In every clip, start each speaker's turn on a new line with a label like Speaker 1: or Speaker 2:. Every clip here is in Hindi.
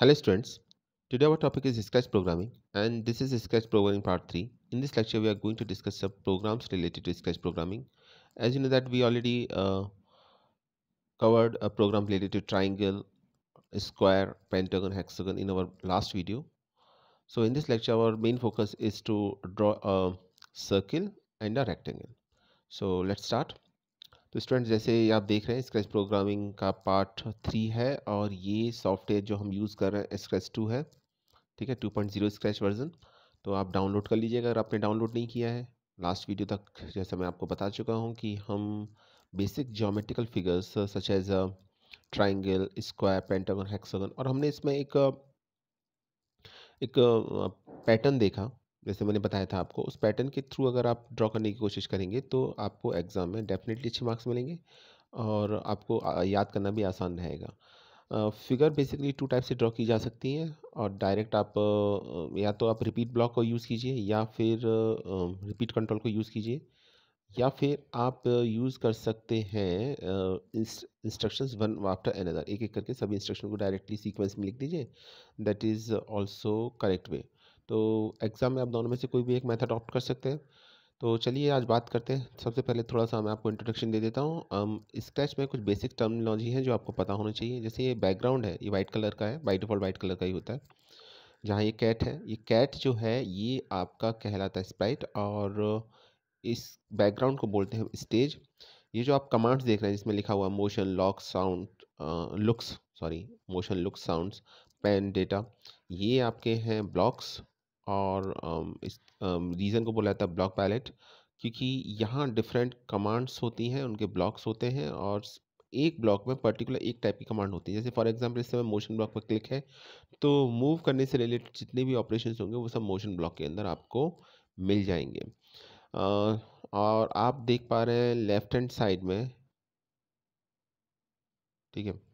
Speaker 1: Hello students, today our topic is Scratch programming and this is Scratch programming part 3. In this lecture we are going to discuss some programs related to Scratch programming. As you know that we already uh, covered a program related to triangle, square, pentagon, hexagon in our last video. So in this lecture our main focus is to draw a circle and a rectangle. So let's start. तो स्टूडेंट जैसे आप देख रहे हैं स्क्रैच प्रोग्रामिंग का पार्ट थ्री है और ये सॉफ्टवेयर जो हम यूज़ कर रहे हैं स्क्रैच टू है ठीक है two point zero scratch version तो आप डाउनलोड कर लीजिएगा अगर आपने डाउनलोड नहीं किया है लास्ट वीडियो तक जैसा मैं आपको बता चुका हूँ कि हम basic geometrical figures such as triangle square pentagon hexagon और हमने इसमें एक एक पैटर्न uh, देखा जैसे मैंने बताया था आपको उस पैटर्न के थ्रू अगर आप ड्रॉ करने की कोशिश करेंगे तो आपको एग्ज़ाम में डेफिनेटली अच्छे मार्क्स मिलेंगे और आपको याद करना भी आसान रहेगा फिगर बेसिकली टू टाइप से ड्रॉ की जा सकती हैं और डायरेक्ट आप या तो आप रिपीट ब्लॉक को यूज़ कीजिए या फिर रिपीट कंट्रोल को यूज़ कीजिए या फिर आप यूज़ कर सकते हैं इंस्ट्रक्शंस वन आफ्टर एनदर एक एक करके सभी इंस्ट्रक्शन को डायरेक्टली सीक्वेंस में लिख दीजिए that is also correct way तो एग्ज़ाम में आप दोनों में से कोई भी एक मेथड ऑप्ट कर सकते हैं तो चलिए आज बात करते हैं सबसे पहले थोड़ा सा मैं आपको इंट्रोडक्शन दे देता हूँ स्क्रैच में कुछ बेसिक टर्मिनोलॉजी है जो आपको पता होना चाहिए जैसे ये बैकग्राउंड है ये वाइट कलर का है बाई डिफॉल्ट वाइट कलर का ही होता है जहाँ ये कैट है ये कैट जो है ये आपका कहलाता है स्प्राइट और इस बैकग्राउंड को बोलते हैं स्टेज ये जो आप कमांड्स देख रहे हैं जिसमें लिखा हुआ motion lock sound looks sorry motion looks sounds pen data ये आपके हैं ब्लॉक्स और इस रीज़न को बोला जाता है ब्लॉक पैलेट क्योंकि यहाँ डिफरेंट कमांड्स होती हैं उनके ब्लॉक्स होते हैं और एक ब्लॉक में पर्टिकुलर एक टाइप की कमांड होती है जैसे फॉर एग्जांपल इस समय मोशन ब्लॉक पर क्लिक है तो मूव करने से रिलेटेड जितने भी ऑपरेशन होंगे वो सब मोशन ब्लॉक के अंदर आपको मिल जाएंगे और आप देख पा रहे हैं लेफ्ट हैंड साइड में ठीक है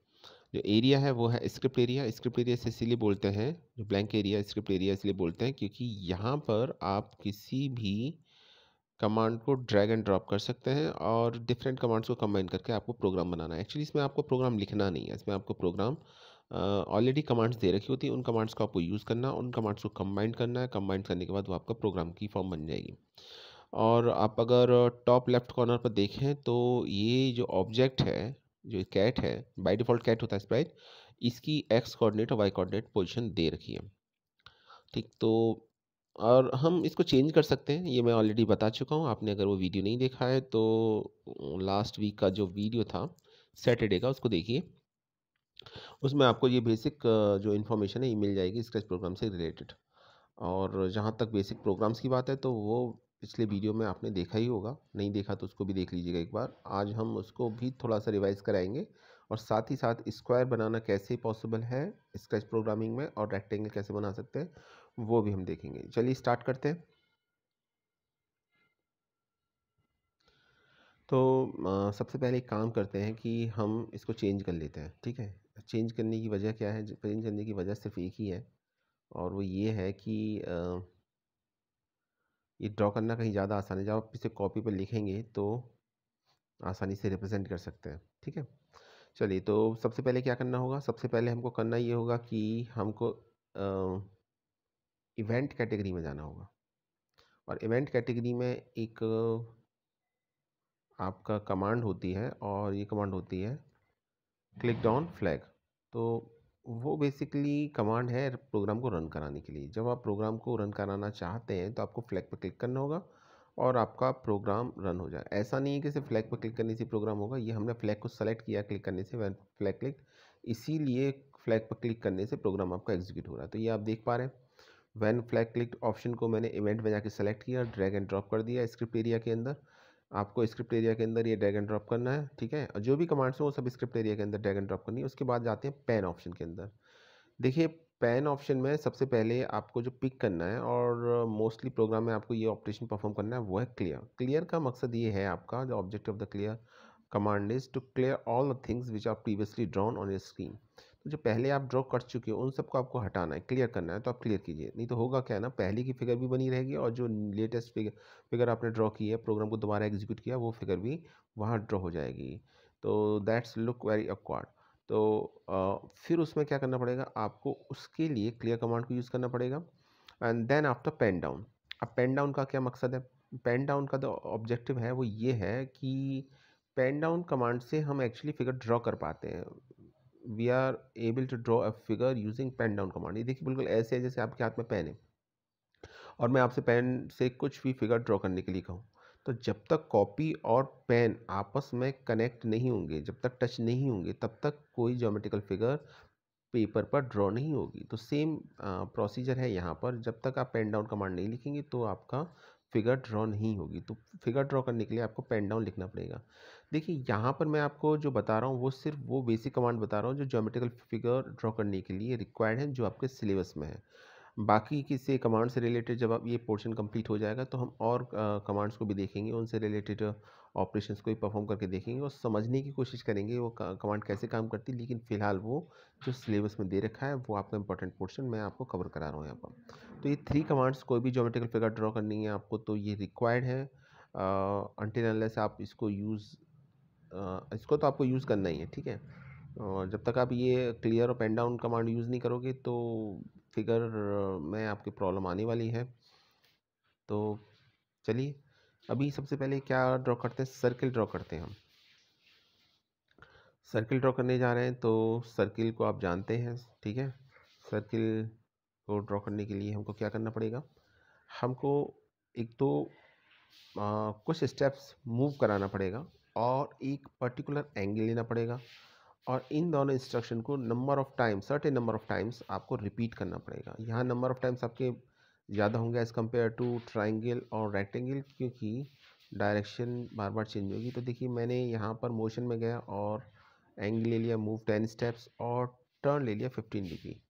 Speaker 1: जो एरिया है वो है स्क्रिप्ट एरिया स्क्रिप्ट एरिया से इसीलिए बोलते हैं जो ब्लैंक एरिया स्क्रिप्ट एरिया इसलिए बोलते हैं क्योंकि यहाँ पर आप किसी भी कमांड को ड्रैग एंड ड्रॉप कर सकते हैं और डिफरेंट कमांड्स को कंबाइन करके आपको प्रोग्राम बनाना है एक्चुअली इसमें आपको प्रोग्राम लिखना नहीं है इसमें आपको प्रोग्राम ऑलरेडी कमांड्स दे रखी होती है उन कमांड्स को आपको यूज़ करना उन कमांड्स को कम्बाइन करना है कम्बाइंड करने के बाद वो आपका प्रोग्राम की फॉर्म बन जाएगी और आप अगर टॉप लेफ्ट कॉर्नर पर देखें तो ये जो ऑब्जेक्ट है जो कैट है बाई डिफ़ॉल्ट कैट होता है स्प्राइट इसकी एक्स कोऑर्डिनेट और वाई कोऑर्डिनेट पोजीशन दे रखी है ठीक तो और हम इसको चेंज कर सकते हैं ये मैं ऑलरेडी बता चुका हूँ आपने अगर वो वीडियो नहीं देखा है तो लास्ट वीक का जो वीडियो था सैटरडे का उसको देखिए उसमें आपको ये बेसिक जो इन्फॉर्मेशन है ये मिल जाएगी स्क्रेच प्रोग्राम से रिलेटेड और जहाँ तक बेसिक प्रोग्राम्स की बात है तो वो पिछले वीडियो में आपने देखा ही होगा नहीं देखा तो उसको भी देख लीजिएगा एक बार आज हम उसको भी थोड़ा सा रिवाइज कराएंगे और साथ ही साथ स्क्वायर बनाना कैसे पॉसिबल है स्केच प्रोग्रामिंग में और रेक्टेंगल कैसे बना सकते हैं वो भी हम देखेंगे चलिए स्टार्ट करते हैं तो सबसे पहले एक काम करते हैं कि हम इसको चेंज कर लेते हैं ठीक है चेंज करने की वजह क्या है चेंज करने की वजह सिर्फ एक ही है और वो ये है कि ये ड्रॉ करना कहीं ज़्यादा आसान है जब आप इसे कॉपी पर लिखेंगे तो आसानी से रिप्रेजेंट कर सकते हैं ठीक है चलिए तो सबसे पहले क्या करना होगा सबसे पहले हमको करना ये होगा कि हमको इवेंट कैटेगरी में जाना होगा और इवेंट कैटेगरी में एक आपका कमांड होती है और ये कमांड होती है क्लिक डाउन फ्लैग तो वो बेसिकली कमांड है प्रोग्राम को रन कराने के लिए जब आप प्रोग्राम को रन कराना चाहते हैं तो आपको फ्लैग पर क्लिक करना होगा और आपका प्रोग्राम रन हो जाए ऐसा नहीं है कि सिर्फ फ्लैग पर क्लिक करने से प्रोग्राम होगा ये हमने फ्लैग को सेलेक्ट किया क्लिक करने से वैन फ्लैग क्लिक इसीलिए फ्लैग पर क्लिक करने से प्रोग्राम आपका एग्जीक्यूट हो रहा है तो ये आप देख पा रहे हैं वैन फ्लैग क्लिक ऑप्शन को मैंने इवेंट में जाके सेलेक्ट किया ड्रैग एंड ड्रॉप कर दिया स्क्रिप्ट एरिया के अंदर आपको स्क्रिप्ट एरिया के अंदर ये ड्रैग एंड ड्रॉप करना है ठीक है और जो भी कमांड्स हैं वो सब स्क्रिप्ट एरिया के अंदर ड्रैग एंड ड्रॉप करनी है उसके बाद जाते हैं पैन ऑप्शन के अंदर देखिए पैन ऑप्शन में सबसे पहले आपको जो पिक करना है और मोस्टली प्रोग्राम में आपको ये ऑपरेशन परफॉर्म करना है वो है क्लियर क्लियर का मकसद ये है आपका जो object of the clear command is to clear all the things which are previously drawn on your screen जो पहले आप ड्रॉ कर चुके हो उन सबको आपको हटाना है क्लियर करना है तो आप क्लियर कीजिए नहीं तो होगा क्या है ना पहले की फिगर भी बनी रहेगी और जो लेटेस्ट फिगर फिगर आपने ड्रॉ की है प्रोग्राम को दोबारा एग्जीक्यूट किया वो फिगर भी वहाँ ड्रॉ हो जाएगी तो दैट्स लुक वेरी अक्वाड तो आ, फिर उसमें क्या करना पड़ेगा आपको उसके लिए क्लियर कमांड को यूज़ करना पड़ेगा and then after pen down अब पेन डाउन का क्या मकसद है पेन डाउन का जो तो ऑब्जेक्टिव है वो ये है कि पेन डाउन कमांड से हम एक्चुअली फिगर ड्रॉ कर पाते हैं we are able to draw a figure using pen down command ये देखिए बिल्कुल ऐसे है जैसे आपके हाथ में पेन है और मैं आपसे पेन से कुछ भी फिगर ड्रॉ करने के लिए कहूँ तो जब तक कॉपी और पेन आपस में कनेक्ट नहीं होंगे जब तक टच नहीं होंगे तब तक कोई जोमेटिकल फिगर पेपर पर ड्रॉ नहीं होगी तो सेम प्रोसीजर है यहाँ पर जब तक आप पेन डाउन कमांड नहीं लिखेंगे तो आपका फिगर ड्रॉ नहीं होगी तो फिगर ड्रॉ करने के लिए आपको पेन डाउन लिखना पड़ेगा देखिए यहाँ पर मैं आपको जो बता रहा हूँ वो सिर्फ वो बेसिक कमांड बता रहा हूँ जो जोमेटिकल फिगर ड्रॉ करने के लिए रिक्वायर्ड है जो आपके सिलेबस में है बाकी किसी कमांड से रिलेटेड जब आप ये पोर्शन कंप्लीट हो जाएगा तो हम और कमांड्स को भी देखेंगे उनसे रिलेटेड ऑपरेशंस को भी परफॉर्म करके देखेंगे और समझने की कोशिश करेंगे वो कमांड कैसे काम करती है लेकिन फ़िलहाल वो जो सिलेबस में दे रखा है वो आपका इंपॉर्टेंट पोर्शन मैं आपको कवर करा रहा हूँ यहाँ पर तो ये थ्री कमांड्स कोई भी जोमेटिकल फिगर ड्रॉ करनी है आपको तो ये रिक्वायर्ड है अनटिल अनलेस आप इसको यूज़ इसको तो आपको यूज़ करना ही है ठीक है और जब तक आप ये क्लियर और पेन डाउन कमांड यूज़ नहीं करोगे तो फिगर में आपकी प्रॉब्लम आने वाली है तो चलिए अभी सबसे पहले क्या ड्रॉ करते हैं सर्किल ड्रॉ करते हैं हम सर्किल ड्रॉ करने जा रहे हैं तो सर्किल को आप जानते हैं ठीक है सर्किल को ड्रॉ करने के लिए हमको क्या करना पड़ेगा हमको एक तो आ, कुछ स्टेप्स मूव कराना पड़ेगा और एक पर्टिकुलर एंगल लेना पड़ेगा और इन दोनों इंस्ट्रक्शन को number of time certain number of times आपको रिपीट करना पड़ेगा यहाँ नंबर ऑफ़ टाइम्स आपके ज़्यादा होंगे एज़ कम्पेयर टू ट्राइंगल और रेक्टेंगल क्योंकि डायरेक्शन बार बार चेंज होगी तो देखिए मैंने यहाँ पर मोशन में गया और एंगल ले लिया मूव टेन स्टेप्स और टर्न ले लिया फिफ्टीन डिग्री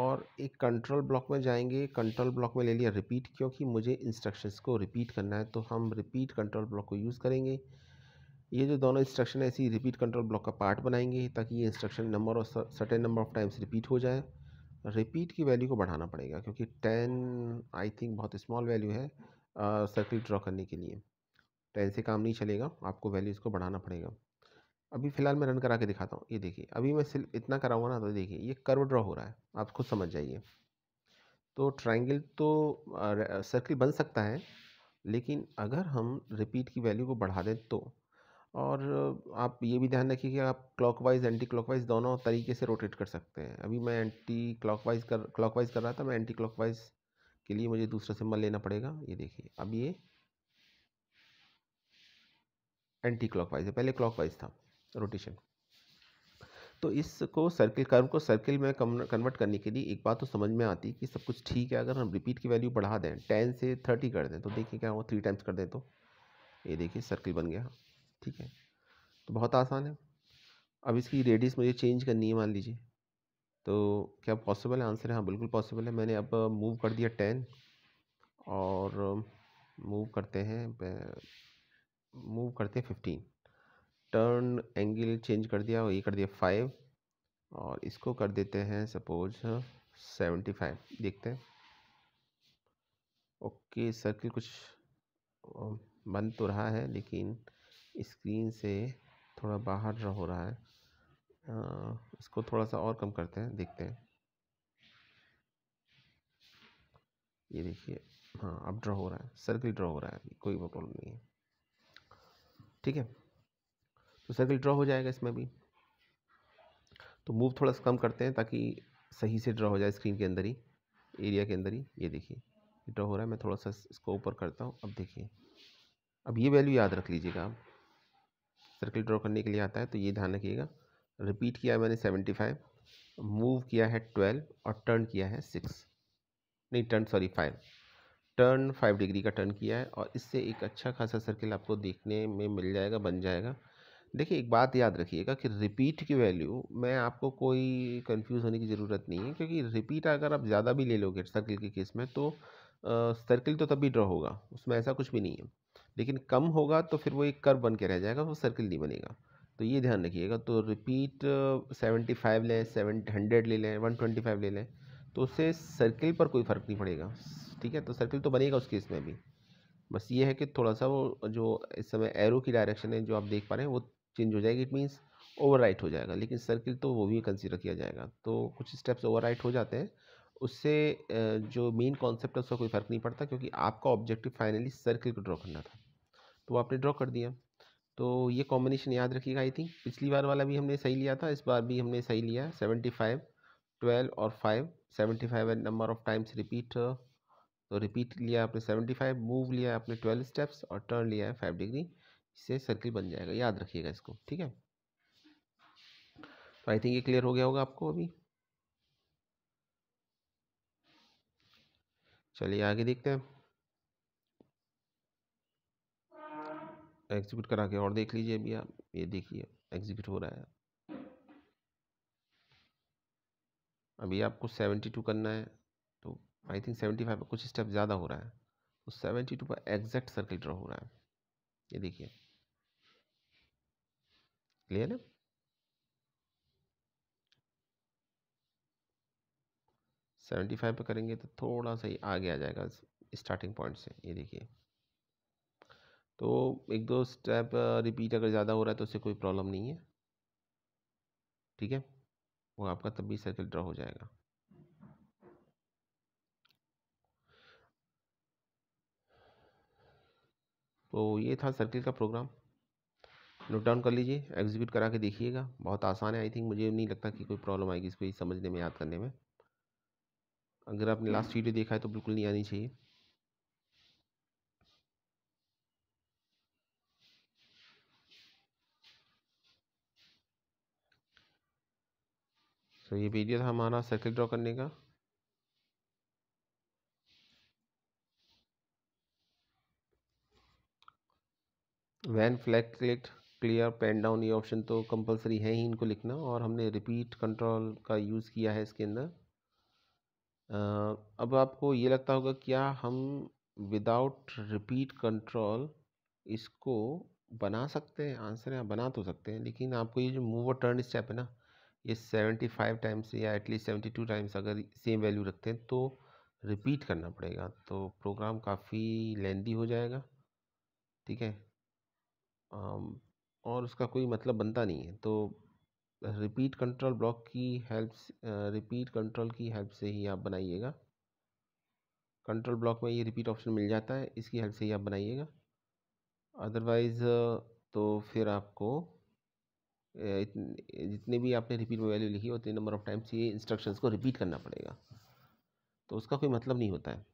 Speaker 1: और एक कंट्रोल ब्लॉक में जाएंगे कंट्रोल ब्लॉक में ले लिया रिपीट क्योंकि मुझे इंस्ट्रक्शंस को रिपीट करना है तो हम रिपीट कंट्रोल ब्लॉक को यूज़ करेंगे ये जो दोनों इंस्ट्रक्शन है इसी रिपीट कंट्रोल ब्लॉक का पार्ट बनाएंगे ताकि ये इंस्ट्रक्शन नंबर और certain number of times repeat हो जाए रिपीट की वैल्यू को बढ़ाना पड़ेगा क्योंकि टेन आई थिंक बहुत स्मॉल वैल्यू है सर्किल ड्रॉ करने के लिए टेन से काम नहीं चलेगा आपको वैल्यू इसको बढ़ाना पड़ेगा अभी फ़िलहाल मैं रन करा के दिखाता हूँ ये देखिए अभी मैं सिर्फ इतना कराऊंगा ना तो देखिए ये कर्व ड्रॉ हो रहा है आप खुद समझ जाइए तो ट्राइंगल तो सर्किल बन सकता है लेकिन अगर हम रिपीट की वैल्यू को बढ़ा दें तो और आप ये भी ध्यान रखिए कि आप क्लॉकवाइज एंटी क्लॉकवाइज दोनों तरीके से रोटेट कर सकते हैं अभी मैं एंटी क्लॉकवाइज कर क्लॉकवाइज कर रहा था मैं एंटी क्लॉकवाइज के लिए मुझे दूसरा सिम्बल लेना पड़ेगा ये देखिए अब ये एंटी क्लॉकवाइज है पहले क्लॉकवाइज था रोटेशन तो इसको सर्किल कर्व को सर्किल में कन्वर्ट करने के लिए एक बात तो समझ में आती कि सब कुछ ठीक है अगर हम रिपीट की वैल्यू बढ़ा दें टेन से थर्टी कर दें तो देखिए क्या हुआ थ्री टाइम्स कर दें तो ये देखिए सर्किल बन गया ठीक है तो बहुत आसान है अब इसकी रेडियस मुझे चेंज करनी है मान लीजिए तो क्या पॉसिबल है आंसर है हाँ बिल्कुल पॉसिबल है मैंने अब मूव कर दिया टेन और मूव करते हैं मूव करते हैं फिफ्टीन टर्न एंगल चेंज कर दिया और ये कर दिया फाइव और इसको कर देते हैं सपोज सेवेंटी फाइव देखते हैं ओके सर्किल कुछ बंद तो रहा है लेकिन स्क्रीन से थोड़ा बाहर हो रहा है इसको थोड़ा सा और कम करते हैं देखते हैं ये देखिए हाँ अब ड्रा हो रहा है सर्किल ड्रा हो रहा है कोई प्रॉब्लम नहीं है ठीक है तो सर्किल ड्रा हो जाएगा इसमें भी तो मूव थोड़ा सा कम करते हैं ताकि सही से ड्रा हो जाए स्क्रीन के अंदर ही एरिया के अंदर ही ये देखिए ड्रा हो रहा है मैं थोड़ा सा इसको ऊपर करता हूँ अब देखिए अब ये वैल्यू याद रख लीजिएगा आप सर्किल ड्रॉ करने के लिए आता है तो ये ध्यान रखिएगा रिपीट किया मैंने सेवेंटी फाइव मूव किया है ट्वेल्व और टर्न किया है सिक्स नहीं turn sorry five turn five degree का टर्न किया है और इससे एक अच्छा खासा सर्किल आपको देखने में मिल जाएगा बन जाएगा देखिए एक बात याद रखिएगा कि रिपीट की वैल्यू में आपको कोई कंफ्यूज होने की ज़रूरत नहीं है क्योंकि रिपीट अगर आप ज़्यादा भी ले लोगे सर्किल के केस में तो सर्किल तो तभी ड्रॉ होगा उसमें ऐसा कुछ भी नहीं है लेकिन कम होगा तो फिर वो एक कर्व बन के रह जाएगा वो सर्किल नहीं बनेगा तो ये ध्यान रखिएगा तो रिपीट सेवेंटी फाइव लें सेवन हंड्रेड ले लें वन ट्वेंटी फाइव ले लें तो उससे सर्किल पर कोई फ़र्क नहीं पड़ेगा ठीक है तो सर्किल तो बनेगा उस केस में भी बस ये है कि थोड़ा सा वो जो इस समय एरो की डायरेक्शन है जो आप देख पा रहे हैं वो चेंज हो जाएगी इट मीन्स ओवर हो जाएगा लेकिन सर्किल तो वो भी कंसिडर किया जाएगा तो कुछ स्टेप्स ओवर हो जाते हैं उससे जो मेन कॉन्सेप्ट है उसका कोई फ़र्क नहीं पड़ता क्योंकि आपका ऑब्जेक्टिव फाइनली सर्किल को ड्रॉ करना था तो आपने ड्रॉ कर दिया तो ये कॉम्बिनेशन याद रखिएगा आई थिंक पिछली बार वाला भी हमने सही लिया था इस बार भी हमने सही लिया सेवेंटी फाइव ट्वेल्व और five seventy five and number of times repeat तो रिपीट लिया आपने सेवेंटी फाइव मूव लिया आपने ट्वेल्व स्टेप्स और टर्न लिया है फाइव डिग्री इससे सर्किल बन जाएगा याद रखिएगा इसको ठीक है तो आई थिंक ये क्लियर हो गया होगा आपको अभी चलिए आगे देखते हैं एग्जीक्यूट करा के और देख लीजिए अभी आप ये देखिए एग्जीक्यूट हो रहा है अभी आपको सेवेंटी टू करना है तो आई थिंक सेवेंटी फाइव पर कुछ स्टेप ज़्यादा हो रहा है तो सेवेंटी टू पर एग्जैक्ट सर्किल ड्रॉ हो रहा है ये देखिए क्लियर है सेवेंटी फाइव पर करेंगे तो थोड़ा सा ही आगे आ जाएगा स्टार्टिंग पॉइंट से ये देखिए तो एक दो स्टेप रिपीट अगर ज़्यादा हो रहा है तो उससे कोई प्रॉब्लम नहीं है ठीक है वो आपका तब भी सर्कल ड्रा हो जाएगा तो ये था सर्किल का प्रोग्राम नोट डाउन कर लीजिए एग्जीक्यूट करा के देखिएगा बहुत आसान है आई थिंक मुझे नहीं लगता कि कोई प्रॉब्लम आएगी इसको समझने में याद करने में अगर आपने लास्ट हम्म। वीडियो देखा है तो बिल्कुल नहीं आनी चाहिए तो ये वीडियो था हमारा सर्किल ड्रॉ करने का when flag click clear pen down ये ऑप्शन तो कंपलसरी है ही इनको लिखना और हमने रिपीट कंट्रोल का यूज़ किया है इसके अंदर अब आपको ये लगता होगा क्या हम विदाउट रिपीट कंट्रोल इसको बना सकते हैं आंसर है बना तो सकते हैं लेकिन आपको ये जो मूव और टर्न स्टेप है ना ये सेवेंटी फाइव टाइम्स या एटलीस्ट सेवेंटी टू टाइम्स अगर सेम वैल्यू रखते हैं तो रिपीट करना पड़ेगा तो प्रोग्राम काफ़ी लेंदी हो जाएगा ठीक है और उसका कोई मतलब बनता नहीं है तो रिपीट कंट्रोल ब्लॉक की हेल्प रिपीट कंट्रोल की हेल्प से ही आप बनाइएगा कंट्रोल ब्लॉक में ये रिपीट ऑप्शन मिल जाता है इसकी हेल्प से ही आप बनाइएगा अदरवाइज़ तो फिर आपको जितने भी आपने रिपीट में वैल्यू लिखी है उतने नंबर ऑफ टाइम्स ये इंस्ट्रक्शंस को रिपीट करना पड़ेगा तो उसका कोई मतलब नहीं होता है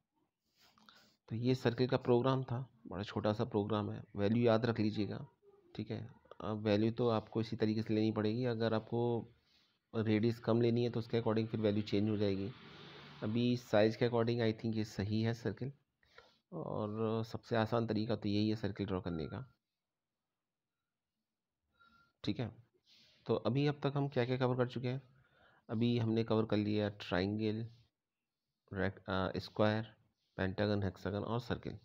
Speaker 1: तो ये सर्किल का प्रोग्राम था बड़ा छोटा सा प्रोग्राम है वैल्यू याद रख लीजिएगा ठीक है अब वैल्यू तो आपको इसी तरीके से लेनी पड़ेगी अगर आपको रेडियस कम लेनी है तो उसके अकॉर्डिंग फिर वैल्यू चेंज हो जाएगी अभी साइज़ के अकॉर्डिंग आई थिंक ये सही है सर्किल और सबसे आसान तरीका तो यही है सर्किल ड्रॉ करने का ठीक है तो अभी अब तक हम क्या क्या कवर कर चुके हैं अभी हमने कवर कर लिया ट्राइंगल स्क्वायर पेंटागन हेक्सागन और सर्किल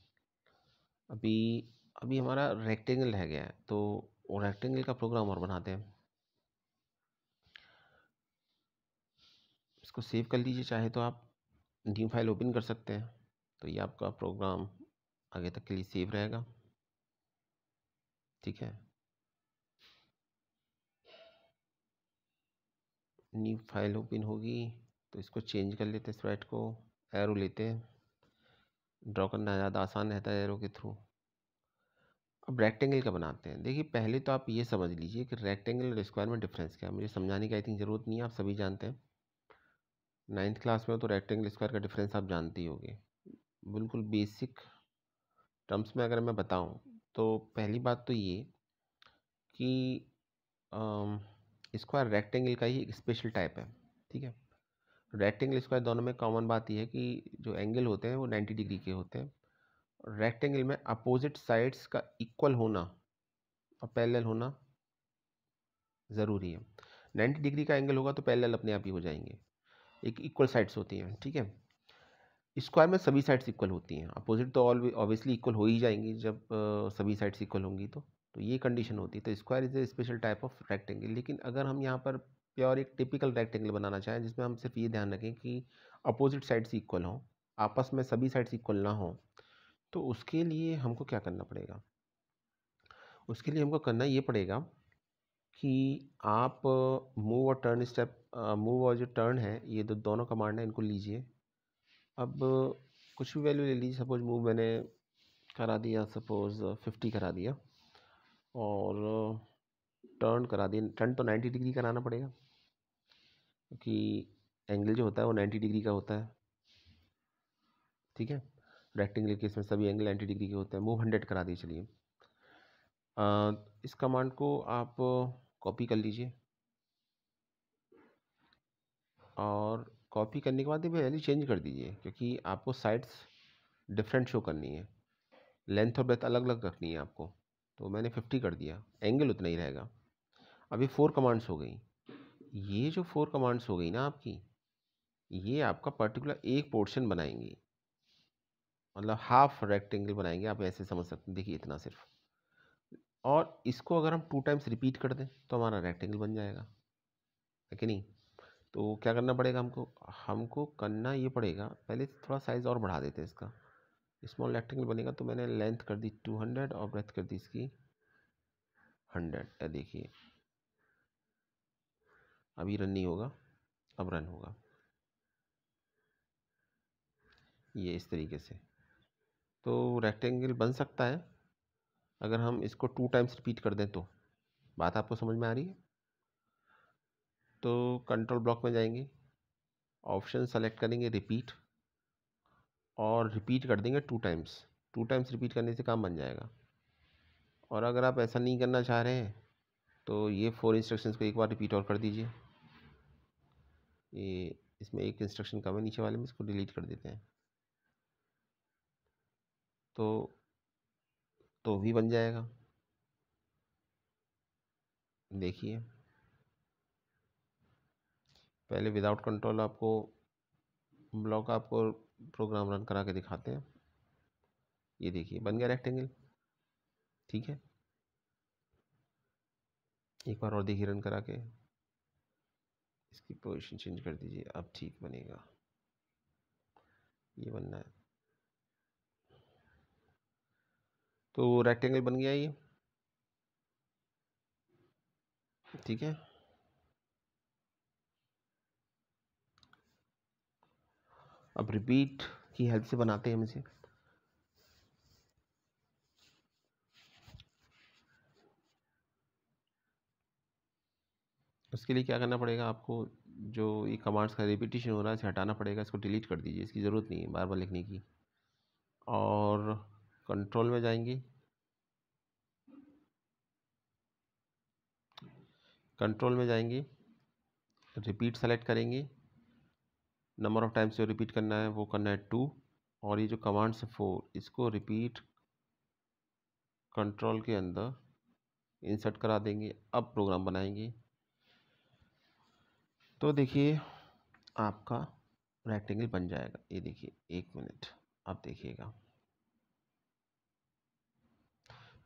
Speaker 1: अभी अभी हमारा रेक्टेंगल रह गया है तो रेक्टेंगल का प्रोग्राम और बनाते हैं इसको सेव कर लीजिए चाहे तो आप न्यू फाइल ओपन कर सकते हैं तो ये आपका प्रोग्राम आगे तक के लिए सेव रहेगा ठीक है न्यू फाइल ओपन होगी तो इसको चेंज कर लेते हैं स्प्राइट को एरो लेते हैं ड्रॉ करना ज़्यादा आसान रहता है एरो के थ्रू अब रेक्टेंगल का बनाते हैं देखिए पहले तो आप ये समझ लीजिए कि रेक्टेंगल और स्क्वायर में डिफरेंस क्या है मुझे समझाने की आई थिंक ज़रूरत नहीं है आप सभी जानते हैं नाइन्थ क्लास में हो तो रेक्टेंगल स्क्वायर का डिफरेंस आप जानते ही होंगे बिल्कुल बेसिक टर्म्स में अगर मैं बताऊं तो पहली बात तो ये कि स्क्वायर रेक्टेंगल का ही एक स्पेशल टाइप है ठीक है रेक्टेंगल स्क्वायर दोनों में कॉमन बात यह है कि जो एंगल होते हैं वो नाइन्टी डिग्री के होते हैं रेक्टेंगल में अपोजिट साइड्स का इक्वल होना और पैरेलल होना ज़रूरी है नाइन्टी डिग्री का एंगल होगा तो पैरेलल अपने आप ही हो जाएंगे एक इक्वल साइड्स होती हैं ठीक है स्क्वायर में सभी साइड्स इक्वल होती हैं अपोजिट तो ऑल ऑब्वियसली इक्वल हो ही जाएंगी जब आ, सभी साइड्स इक्वल होंगी तो तो ये कंडीशन होती है तो square is a special type of rectangle लेकिन अगर हम यहाँ पर प्योर एक टिपिकल रेक्टेंगल बनाना चाहें जिसमें हम सिर्फ ये ध्यान रखें कि अपोजिट साइड्स इक्वल हों आपस में सभी साइड्स इक्वल ना हों तो उसके लिए हमको क्या करना पड़ेगा उसके लिए हमको करना ये पड़ेगा कि आप मूव और टर्न स्टेप मूव और जो टर्न है ये दो दोनों कमांड है इनको लीजिए अब कुछ भी वैल्यू ले लीजिए सपोज़ मूव मैंने करा दिया सपोज़ फिफ्टी करा दिया और टर्न करा दें टर्न तो नाइन्टी डिग्री कराना पड़ेगा क्योंकि एंगल जो होता है वो नाइन्टी डिग्री का होता है ठीक है रेक्टेंगल के इसमें सभी एंगल नाइन्टी डिग्री के होते हैं मूव हंड्रेड करा दिए चलिए इस कमांड को आप कॉपी कर लीजिए और कॉपी करने के बाद वैल्यू चेंज कर दीजिए क्योंकि आपको साइड्स डिफरेंट शो करनी है लेंथ और ब्रेथ अलग अलग रखनी है आपको तो मैंने फिफ्टी कर दिया एंगल उतना ही रहेगा अभी फोर कमांड्स हो गई ये जो फोर कमांड्स हो गई ना आपकी ये आपका पर्टिकुलर एक पोर्शन बनाएंगी मतलब हाफ रेक्टेंगल बनाएंगे आप ऐसे समझ सकते हैं देखिए इतना सिर्फ और इसको अगर हम टू टाइम्स रिपीट कर दें तो हमारा रेक्टेंगल बन जाएगा है कि नहीं तो क्या करना पड़ेगा हमको हमको करना ये पड़ेगा पहले थोड़ा साइज़ और बढ़ा देते हैं इसका स्मॉल रेक्टेंगल बनेगा तो मैंने लेंथ कर दी टू हंड्रेड और ब्रेथ कर दी इसकी हंड्रेड देखिए अभी रन नहीं होगा अब रन होगा ये इस तरीके से तो रेक्टेंगल बन सकता है अगर हम इसको टू टाइम्स रिपीट कर दें तो बात आपको समझ में आ रही है तो कंट्रोल ब्लॉक में जाएंगे ऑप्शन सेलेक्ट करेंगे रिपीट और रिपीट कर देंगे two times two times repeat करने से काम बन जाएगा और अगर आप ऐसा नहीं करना चाह रहे हैं तो ये फोर इंस्ट्रक्शंस को एक बार रिपीट और कर दीजिए ये इसमें एक इंस्ट्रक्शन कम है नीचे वाले में इसको डिलीट कर देते हैं तो तो भी बन जाएगा देखिए पहले विदाउट कंट्रोल आपको ब्लॉक आपको प्रोग्राम रन करा के दिखाते हैं ये देखिए बन गया रेक्टेंगल ठीक है एक बार और देखिए रन करा के इसकी पोजीशन चेंज कर दीजिए अब ठीक बनेगा ये बनना है तो रेक्टेंगल बन गया ये ठीक है अब रिपीट की हेल्प से बनाते हैं हम इसे उसके लिए क्या करना पड़ेगा आपको जो ये कमांड्स का रिपीटेशन हो रहा है इसे हटाना पड़ेगा इसको डिलीट कर दीजिए इसकी ज़रूरत नहीं है बार बार लिखने की और कंट्रोल में जाएंगे कंट्रोल में जाएंगे रिपीट सेलेक्ट करेंगे नंबर ऑफ़ टाइम्स जो रिपीट करना है वो करना है टू और ये जो कमांड्स है फोर इसको रिपीट कंट्रोल के अंदर इंसर्ट करा देंगे अब प्रोग्राम बनाएंगे तो देखिए आपका रेक्टेंगल बन जाएगा ये देखिए एक मिनट आप देखिएगा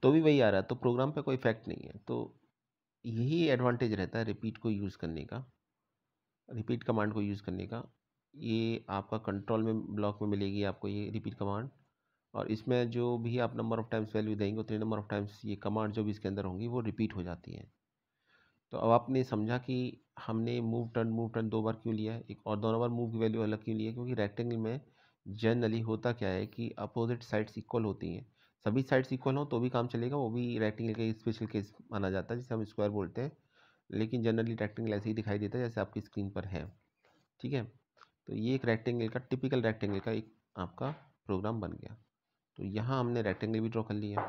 Speaker 1: तो भी वही आ रहा है तो प्रोग्राम पे कोई इफेक्ट नहीं है तो यही एडवांटेज रहता है रिपीट को यूज़ करने का रिपीट कमांड को यूज़ करने का ये आपका कंट्रोल में ब्लॉक में मिलेगी आपको ये रिपीट कमांड और इसमें जो भी आप नंबर ऑफ़ टाइम्स वैल्यू देंगे उतने नंबर ऑफ़ टाइम्स ये कमांड जो भी इसके अंदर होंगी वो रिपीट हो जाती हैं तो अब आपने समझा कि हमने मूव टर्न मूव टर्न दो बार क्यों लिया है एक और दोनों बार मूव की वैल्यू अलग क्यों लिया क्योंकि रेक्टेंगल में जनरली होता क्या है कि अपोजिट साइड्स इक्वल होती हैं सभी साइड्स इक्वल हों तो भी काम चलेगा वो भी रेक्टेंगल का स्पेशल केस माना जाता है जिसे हम स्क्वायर बोलते हैं लेकिन जनरली रेक्टेंगल ऐसे ही दिखाई देता है जैसे आपकी स्क्रीन पर है ठीक है तो ये एक रेक्टेंगल का टिपिकल रेक्टेंगल का एक आपका प्रोग्राम बन गया तो यहाँ हमने रेक्टेंगल भी ड्रॉ कर लिया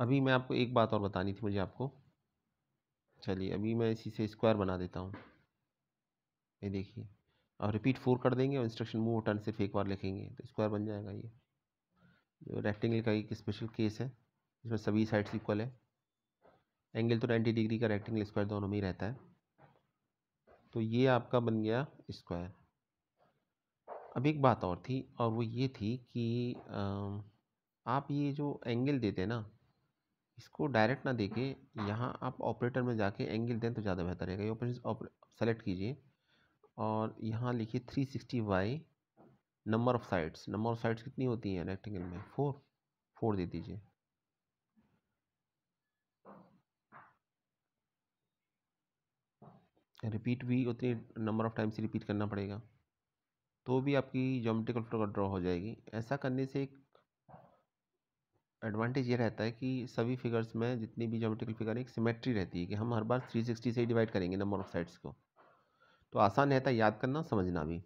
Speaker 1: अभी मैं आपको एक बात और बतानी थी मुझे आपको चलिए अभी मैं इसी से स्क्वायर बना देता हूँ ये देखिए और रिपीट फोर कर देंगे और इंस्ट्रक्शन मूव टर्न सिर्फ एक बार लिखेंगे तो स्क्वायर बन जाएगा ये जो रेक्टेंगल का एक स्पेशल केस है जिसमें सभी साइड्स इक्वल है एंगल तो 90 डिग्री का रेक्टेंगल स्क्वायर दोनों में ही रहता है तो ये आपका बन गया स्क्वायर अब एक बात और थी और वो ये थी कि आप ये जो एंगल देते ना इसको डायरेक्ट ना देके यहाँ आप ऑपरेटर में जाके एंगल दें तो ज़्यादा बेहतर रहेगा ये ऑपरेशन सेलेक्ट कीजिए और यहाँ लिखिए three sixty by number of sides number of sides कितनी होती हैं रेक्टेंगल में फोर फोर दे दीजिए रिपीट भी उतनी नंबर ऑफ़ टाइम्स रिपीट करना पड़ेगा तो भी आपकी जोमेटिकल फ्लो ड्रॉ हो जाएगी ऐसा करने से एक एडवांटेज ये रहता है कि सभी फिगर्स में जितनी भी जोमेट्रिकल फिगर एक सिमेट्री रहती है कि हम हर बार 360 से डिवाइड करेंगे नंबर ऑफ़ साइड्स को तो आसान रहता है याद करना समझना भी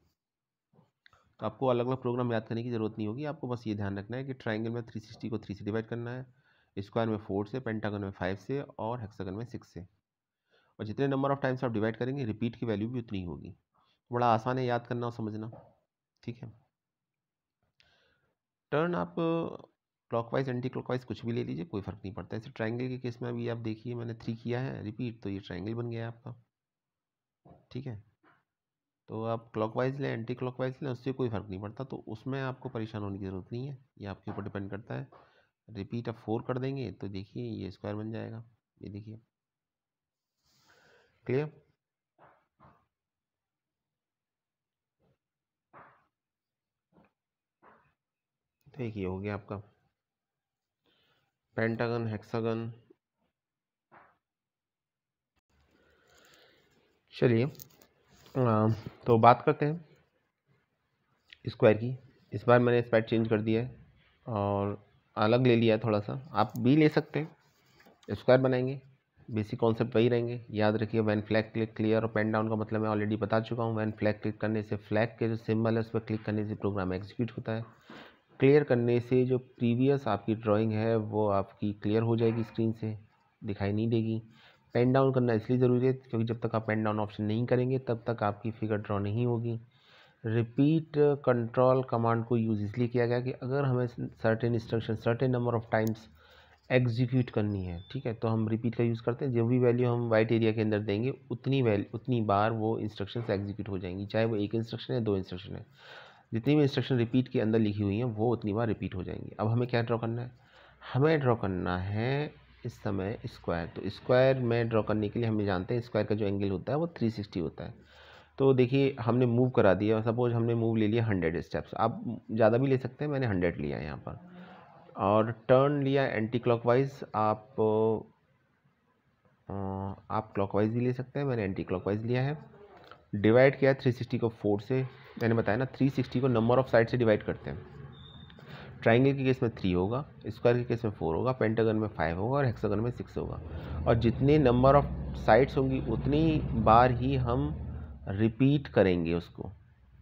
Speaker 1: तो आपको अलग अलग प्रोग्राम याद करने की ज़रूरत नहीं होगी आपको बस ये ध्यान रखना है कि ट्राइंगल में थ्री को थ्री से डिवाइड करना है स्क्वायर में फोर से पेंटागन में फाइव से और हेक्सागन में सिक्स से और जितने नंबर ऑफ टाइम्स आप डिवाइड करेंगे रिपीट की वैल्यू भी उतनी होगी बड़ा आसान है याद करना और समझना ठीक है टर्न आप क्लॉकवाइज एंटी क्लॉकवाइज कुछ भी ले लीजिए कोई फ़र्क नहीं पड़ता ऐसे ट्राइंगल के केस में अभी आप देखिए मैंने थ्री किया है रिपीट तो ये ट्राइंगल बन गया आपका ठीक है तो आप क्लॉकवाइज लें एंटी क्लॉकवाइज लें उससे कोई फ़र्क नहीं पड़ता तो उसमें आपको परेशान होने की ज़रूरत नहीं है ये आपके ऊपर डिपेंड करता है रिपीट आप फोर कर देंगे तो देखिए ये स्क्वायर बन जाएगा ये देखिए क्लियर तो ये हो गया आपका पेंटागन हेक्सागन चलिए तो बात करते हैं स्क्वायर की इस बार मैंने स्पैट चेंज कर दिया है और अलग ले लिया है थोड़ा सा आप भी ले सकते हैं स्क्वायर बनाएंगे बेसिक कॉन्सेप्ट वही रहेंगे याद रखिए वैन फ्लैग क्लिक क्लियर और पेन डाउन का मतलब मैं ऑलरेडी बता चुका हूँ वैन फ्लैग क्लिक करने से फ्लैग के जो सिम्बल है उस पर क्लिक करने से प्रोग्राम एग्जीक्यूट होता है क्लियर करने से जो प्रीवियस आपकी ड्राइंग है वो आपकी क्लियर हो जाएगी स्क्रीन से दिखाई नहीं देगी पेन डाउन करना इसलिए ज़रूरी है क्योंकि जब तक आप पेन डाउन ऑप्शन नहीं करेंगे तब तक आपकी फिगर ड्रॉ नहीं होगी रिपीट कंट्रोल कमांड को यूज़ इसलिए किया गया कि अगर हमें certain instruction certain number of times execute करनी है ठीक है तो हम रिपीट का यूज़ करते हैं जो भी वैल्यू हम वाइट एरिया के अंदर देंगे उतनी वैल्यू उतनी बार वो इंस्ट्रक्शन एग्जीक्यूट हो जाएंगी चाहे वो एक इंस्ट्रक्शन है दो इंस्ट्रक्शन है जितनी भी इंस्ट्रक्शन रिपीट के अंदर लिखी हुई हैं वो उतनी बार रिपीट हो जाएंगी अब हमें क्या ड्रॉ करना है हमें ड्रॉ करना है इस समय स्क्वायर तो स्क्वायर में ड्रॉ करने के लिए हमें जानते हैं स्क्वायर का जो एंगल होता है वो थ्री सिक्सटी होता है तो देखिए हमने मूव करा दिया सपोज हमने मूव ले लिया हंड्रेड स्टेप्स आप ज़्यादा भी ले सकते हैं मैंने हंड्रेड लिया है यहाँ पर और टर्न लिया एंटी क्लॉकवाइज आप आप क्लॉकवाइज भी ले सकते हैं मैंने एंटी क्लॉकवाइज लिया है डिवाइड किया थ्री सिक्सटी को फोर से मैंने बताया ना थ्री सिक्सटी को नंबर ऑफ साइड से डिवाइड करते हैं ट्राइंगल के केस में थ्री होगा स्क्वायर के केस में फोर होगा पेंटागन में फाइव होगा और हेक्सागन में सिक्स होगा और जितने नंबर ऑफ साइड्स होंगी उतनी बार ही हम रिपीट करेंगे उसको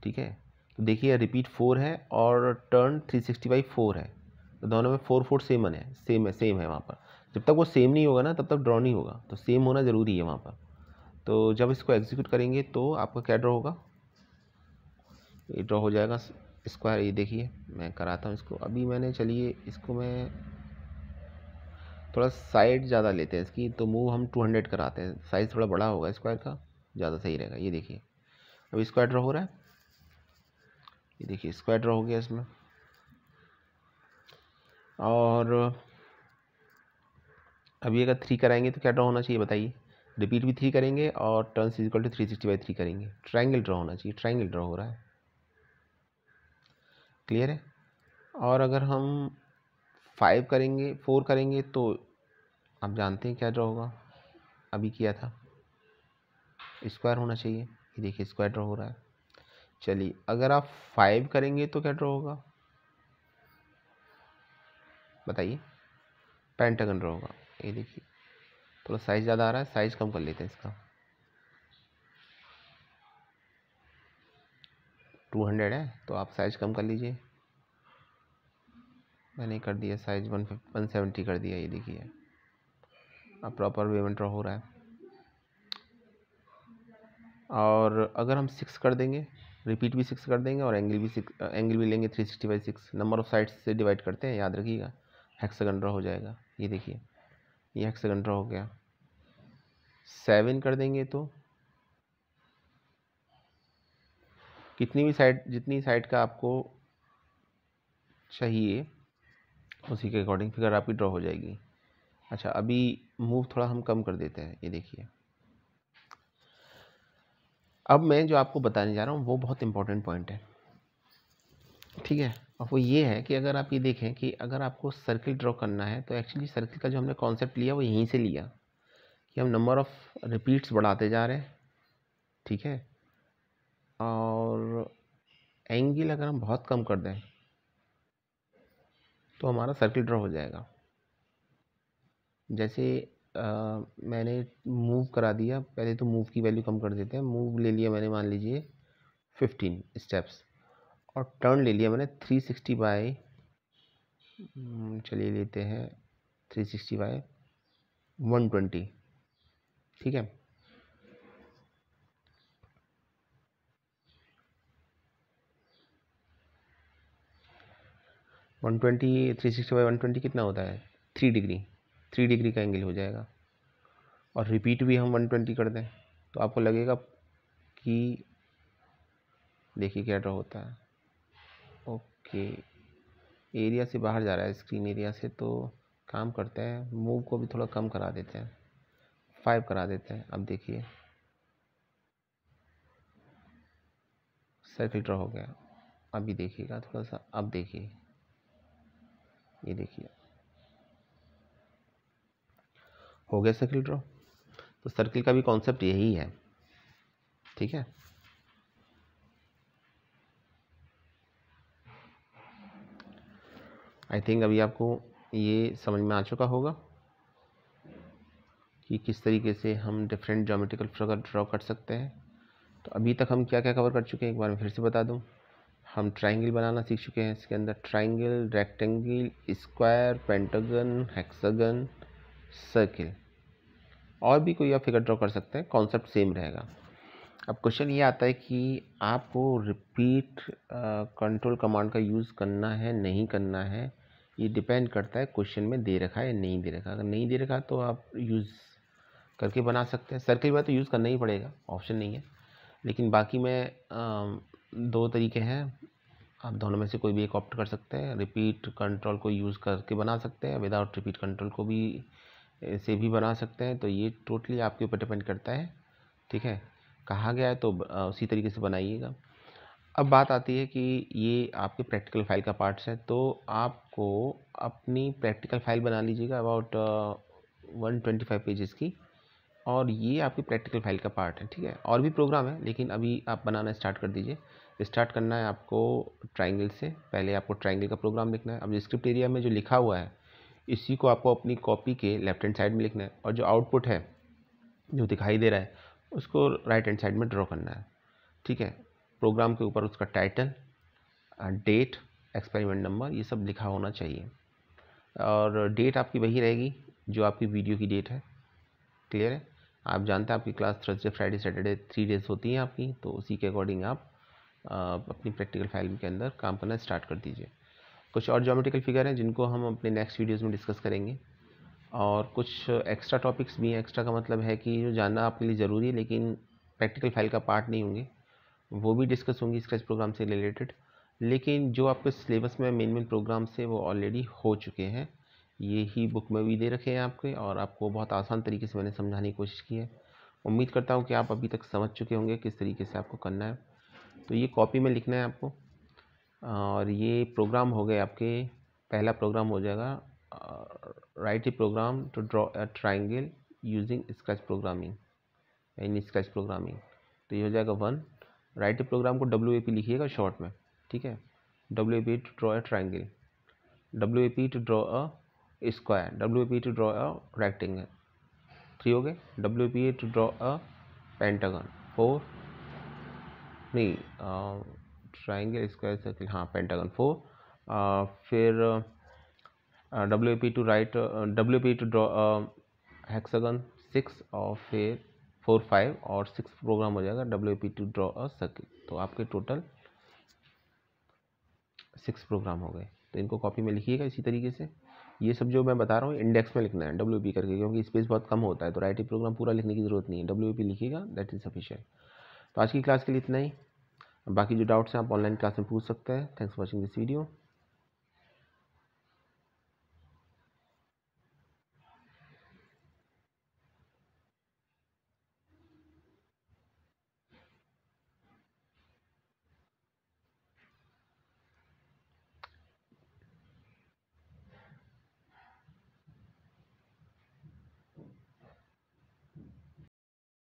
Speaker 1: ठीक है तो देखिए रिपीट फोर है और turn three sixty by four है तो दोनों में फोर फोर सेम है सेम है सेम है वहाँ पर जब तक वो सेम नहीं होगा ना तब तक ड्रॉ नहीं होगा तो सेम होना ज़रूरी है वहाँ पर तो जब इसको एग्जीक्यूट करेंगे तो आपका क्या ड्रॉ होगा ये ड्रॉ हो जाएगा स्क्वायर ये देखिए मैं कराता हूँ इसको अभी मैंने चलिए इसको मैं थोड़ा साइड ज़्यादा लेते हैं इसकी तो मूव हम टू हंड्रेड कराते हैं साइज़ थोड़ा बड़ा होगा स्क्वायर का ज़्यादा सही रहेगा ये देखिए अब स्क्वायर ड्रॉ हो रहा है ये देखिए स्क्वायर ड्रॉ हो गया इसमें और अभी अगर थ्री कराएंगे तो क्या ड्रॉ होना चाहिए बताइए रिपीट भी थ्री करेंगे और turns is equal to three sixty by three करेंगे ट्राइंगल ड्रॉ होना चाहिए ट्राइंगल ड्रॉ हो रहा है क्लियर है और अगर हम फाइव करेंगे फोर करेंगे तो आप जानते हैं क्या ड्रॉ होगा अभी किया था स्क्वायर होना चाहिए ये देखिए स्क्वायर ड्रॉ हो रहा है चलिए अगर आप फाइव करेंगे तो क्या ड्रॉ होगा बताइए पैंटागन ड्रा होगा ये देखिए थोड़ा साइज़ ज़्यादा आ रहा है साइज़ कम कर लेते हैं इसका टू हंड्रेड है तो आप साइज़ कम कर लीजिए मैंने कर दिया साइज़ वन वन सेवेंटी कर दिया ये देखिए अब प्रॉपर वे में ड्रॉ हो रहा है और अगर हम सिक्स कर देंगे रिपीट भी सिक्स कर देंगे और एंगल भी सिक्स एंगल भी लेंगे three sixty by six number of sides से डिवाइड करते हैं याद रखिएगा हेक्सागन ड्रा हो जाएगा ये देखिए ये हेक्सागन ड्रा हो गया सेवन कर देंगे तो कितनी भी साइड जितनी साइड का आपको चाहिए उसी के अकॉर्डिंग फिगर आपकी ड्रा हो जाएगी अच्छा अभी मूव थोड़ा हम कम कर देते हैं ये देखिए अब मैं जो आपको बताने जा रहा हूँ वो बहुत इंपॉर्टेंट पॉइंट है ठीक है अब वो ये है कि अगर आप ये देखें कि अगर आपको सर्किल ड्रॉ करना है तो एक्चुअली सर्किल का जो हमने कॉन्सेप्ट लिया वो यहीं से लिया कि हम नंबर ऑफ़ रिपीट्स बढ़ाते जा रहे हैं ठीक है और एंगल अगर हम बहुत कम कर दें तो हमारा सर्किल ड्रॉ हो जाएगा जैसे आ, मैंने मूव करा दिया पहले तो मूव की वैल्यू कम कर देते हैं मूव ले लिया मैंने मान लीजिए फिफ्टीन स्टेप्स और टर्न ले लिया मैंने थ्री सिक्सटी बाई चलिए लेते हैं three sixty by one twenty ठीक है one twenty three sixty by one twenty कितना होता है थ्री डिग्री थ्री डिग्री का एंगल हो जाएगा और रिपीट भी हम वन ट्वेंटी कर दें तो आपको लगेगा कि देखिए क्या ड्रॉ होता है के एरिया से बाहर जा रहा है स्क्रीन एरिया से तो काम करते हैं मूव को भी थोड़ा कम करा देते हैं फाइव करा देते हैं अब देखिए सर्किल ड्रॉ हो गया अभी देखिएगा थोड़ा सा अब देखिए ये देखिए हो गया सर्किल ड्रॉ तो सर्किल का भी कॉन्सेप्ट यही है ठीक है आई थिंक अभी आपको ये समझ में आ चुका होगा कि किस तरीके से हम डिफरेंट जोमेटिकल फिगर ड्रॉ कर सकते हैं तो अभी तक हम क्या क्या कवर कर चुके हैं एक बार मैं फिर से बता दूं हम ट्राइंगल बनाना सीख चुके हैं इसके अंदर triangle rectangle square pentagon hexagon circle और भी कोई आप फिगर ड्रॉ कर सकते हैं कॉन्सेप्ट सेम रहेगा अब क्वेश्चन ये आता है कि आपको रिपीट कंट्रोल कमांड का यूज़ करना है नहीं करना है ये डिपेंड करता है क्वेश्चन में दे रखा है या नहीं दे रखा अगर नहीं दे रखा तो आप यूज़ करके बना सकते हैं सर्किल बाद तो यूज़ करना ही पड़ेगा ऑप्शन नहीं है लेकिन बाकी में दो तरीके हैं आप दोनों में से कोई भी एक ऑप्ट कर सकते हैं रिपीट कंट्रोल को यूज़ करके बना सकते हैं विदाउट रिपीट कंट्रोल को भी से भी बना सकते हैं तो ये टोटली आपके ऊपर डिपेंड करता है ठीक है कहा गया है तो उसी तरीके से बनाइएगा अब बात आती है कि ये आपके प्रैक्टिकल फाइल का पार्ट्स है तो आपको अपनी प्रैक्टिकल फाइल बना लीजिएगा about one twenty five pages की और ये आपकी प्रैक्टिकल फाइल का पार्ट है ठीक है और भी प्रोग्राम है लेकिन अभी आप बनाना स्टार्ट कर दीजिए स्टार्ट करना है आपको ट्राइंगल से पहले आपको ट्राइंगल का प्रोग्राम लिखना है अब स्क्रिप्ट एरिया में जो लिखा हुआ है इसी को आपको अपनी कॉपी के लेफ्ट हैंड साइड में लिखना है और जो आउटपुट है जो दिखाई दे रहा है उसको राइट हैंड साइड में ड्रॉ करना है ठीक है प्रोग्राम के ऊपर उसका टाइटल डेट एक्सपेरिमेंट नंबर ये सब लिखा होना चाहिए और डेट आपकी वही रहेगी जो आपकी वीडियो की डेट है क्लियर है आप जानते हैं आपकी class Thursday Friday Saturday three days होती हैं आपकी तो उसी के अकॉर्डिंग आप अपनी प्रैक्टिकल फाइल के अंदर काम करना स्टार्ट कर दीजिए कुछ और जोमेटिकल फिगर हैं जिनको हम अपने नेक्स्ट वीडियोज़ में डिस्कस करेंगे और कुछ एक्स्ट्रा टॉपिक्स भी हैं एक्स्ट्रा का मतलब है कि जो जानना आपके लिए ज़रूरी है लेकिन प्रैक्टिकल फाइल का पार्ट नहीं होंगे वो भी डिस्कस होंगी स्क्रैच प्रोग्राम से रिलेटेड लेकिन जो आपके सिलेबस में मेन मेन प्रोग्राम से वो ऑलरेडी हो चुके हैं ये ही बुक में भी दे रखे हैं आपके और आपको बहुत आसान तरीके से मैंने समझाने की कोशिश की है उम्मीद करता हूँ कि आप अभी तक समझ चुके होंगे किस तरीके से आपको करना है तो ये कॉपी में लिखना है आपको और ये प्रोग्राम हो गए आपके पहला प्रोग्राम हो जाएगा write a program to draw a triangle using Scratch programming in Scratch programming तो ये हो जाएगा वन राइट प्रोग्राम को डब्ल्यू लिखिएगा शॉर्ट में ठीक है W A P to draw a triangle W A P to draw a square W A P to draw a rectangle three हो गए W A P to draw a pentagon four नहीं ट्राइंगल स्क्वायर सर्किल हाँ पेंटागन फोर फिर W A P to write W P to draw hexagon six और फिर फोर फाइव और सिक्स प्रोग्राम हो जाएगा W P to draw a circuit तो आपके टोटल सिक्स प्रोग्राम हो गए तो इनको कॉपी में लिखिएगा इसी तरीके से ये सब जो मैं बता रहा हूँ इंडेक्स में लिखना है डब्ल्यू पी करके क्योंकि स्पेस बहुत कम होता है तो राइटिंग प्रोग्राम पूरा लिखने की ज़रूरत नहीं है डब्ल्यू पी लिखिएगा दैट इज़ सफिशियंट तो आज की क्लास के लिए इतना ही बाकी जो डाउट्स हैं आप ऑनलाइन क्लास में पूछ सकते हैं thanks for watching this video